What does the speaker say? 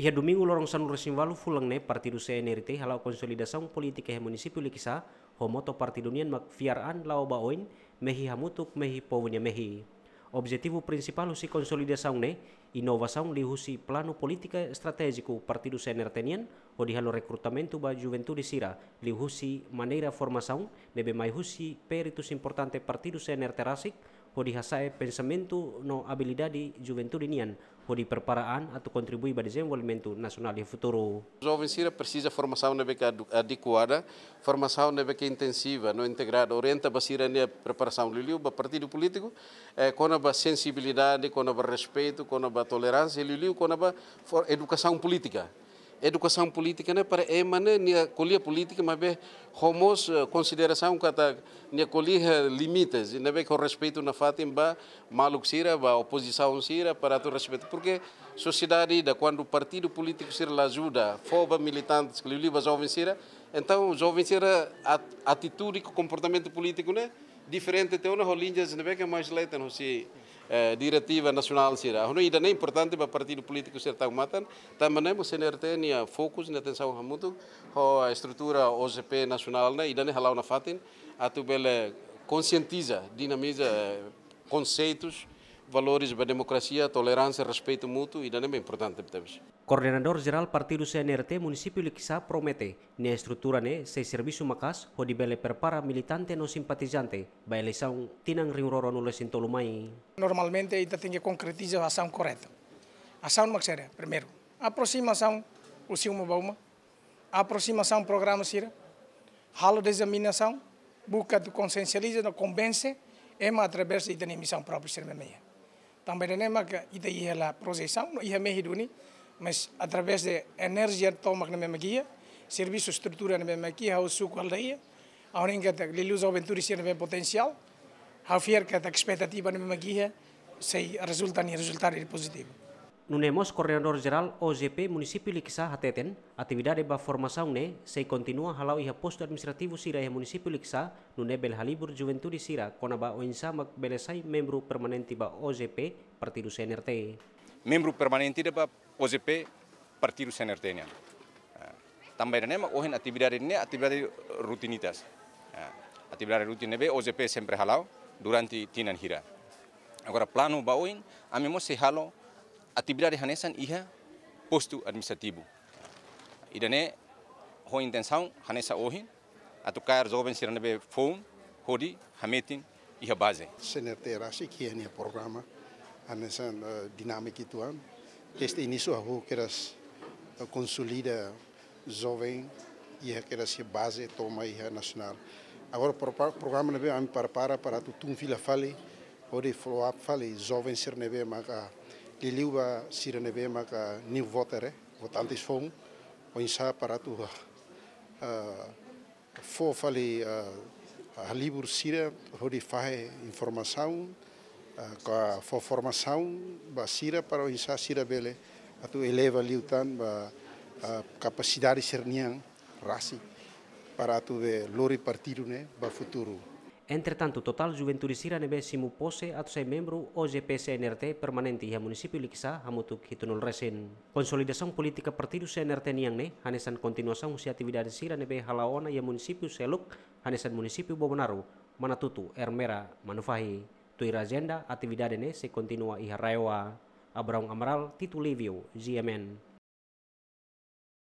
Ia domingo lorong resim walu fulang ne partido CNRT halau konsolidasaun politik he munisipu likisa homoto partidunian mak fiaran lao oin mehi hamutuk mehi pownya mehi. Objektifu prinsipal husi konsolidasaun ne inovasaun li husi plano politika strategiku partido nian o di halo recrutamento ba juventude sira li husi maneira formasaun nebe mai husi peritus importante partido CNRT rasik hodi hasae pensamento no habilidade nian hodi preparaan atau contribuir para desenvolvimento nacional e futuro. Jovem Cira precisa formação na beca adequada, formação na beca intensiva, não integrada, orienta a Cira na preparação do Liu, partido político, eh, com a sensibilidade, com a respeito, com a tolerância, liliu, com a educação política educação política né para é mané nia colher política mas bem homos eh, consideração kata nia colher limites né bem com respeito na fatim ba maluxira ba oposição sira para tu respeito porque sociedade da quando o partido político sira ajuda foba militantes que lhe jovens sira então, os jovens era atitude e comportamento político, né? Diferente uma rolinha, se não é que é mais leite, não se eh, diretiva nacional será. Não ainda nem importante para o partido político ser tão matan, também o CNR tem focus na atenção a muito a estrutura OGP nacional, né? Ainda nem halau na fatin, a tu bela conscientiza, dinamiza eh, conceitos valores da democracia, tolerância, respeito mútuo e também é importante. Coordenador Geral Partido CNRT Município Likisa promete na estrutura ne né, se serviço macas o dibele é prepara militante no simpatizante a eleição tinang ringroro no lesintolumai. Normalmente ainda tem que concretizar a ação correta. A ação maxera, primeiro. Aproximação, o Silmo bauma, uma. Aproximação, programa sira. Halo de examinação, busca de consciencialização, convence, é através da emissão própria ser meia tambedenema é ida ia la projeção ia me hiduni mas através de energia toma que me guia serviço estrutura me me guia o suco aldeia aonde que lilus aventuri ser é me potencial haufier que a expectativa é guia sei resulta ni é resultado positivo Nunemos Koordinator Jeral OJP Município Liksa Hateten, atividade ba formação ne se continua halau iha posto administrativo sira iha Município Lixá, nune bel halibur juventude sira, kona ba oinsa mak belesai membro permanente ba OJP Partido CNRT. Membro permanente de ba OJP Partido CNRT nya. Ah, Tambah nema ohen atividade ne atividade rutinitas. Ah, atividade rutin be OJP sempre halau durante tinan hira. Agora plano ba oin, amemos se halau atividade hanesan é posto administrativo. Irane a intenção hanesa ohin atucar jovens sirane phone hodi hametin iha base. é sikiani programa hanesan eh, dinâmica ituan, Este início a que elas eh, consolida jovem e a que a base toma iha nacional. Agora o programa a am para para para tu tum vila fale hodi follow up fale jovem sirane be maka liliwa sirene be maka new voter eh? votantes fong oinsa para tu ah, ah, fo fali halibur ah, sira hori fahe informação ka fo formação ba sira para o insa sira bele tu eleva liutan ba capacidade serniang rasi para tu de lori partirune ne ba futuro Entretanto, total Juventude sira nebe simu pose atau saya membro OJP CNRT permanente ya e munisipi Liksa hamutuk hitunul resen. Konsolidasan politika partido CNRT niang ne hanesan continuasan usia atividade sira nebe halaona ya e munisipi Seluk hanesan munisipi Bobonaru manatutu Ermera Manufahi. Tuir agenda atividade ne se kontinua iha e Raiwa. Abraung Amaral, Titu Livio, GMN.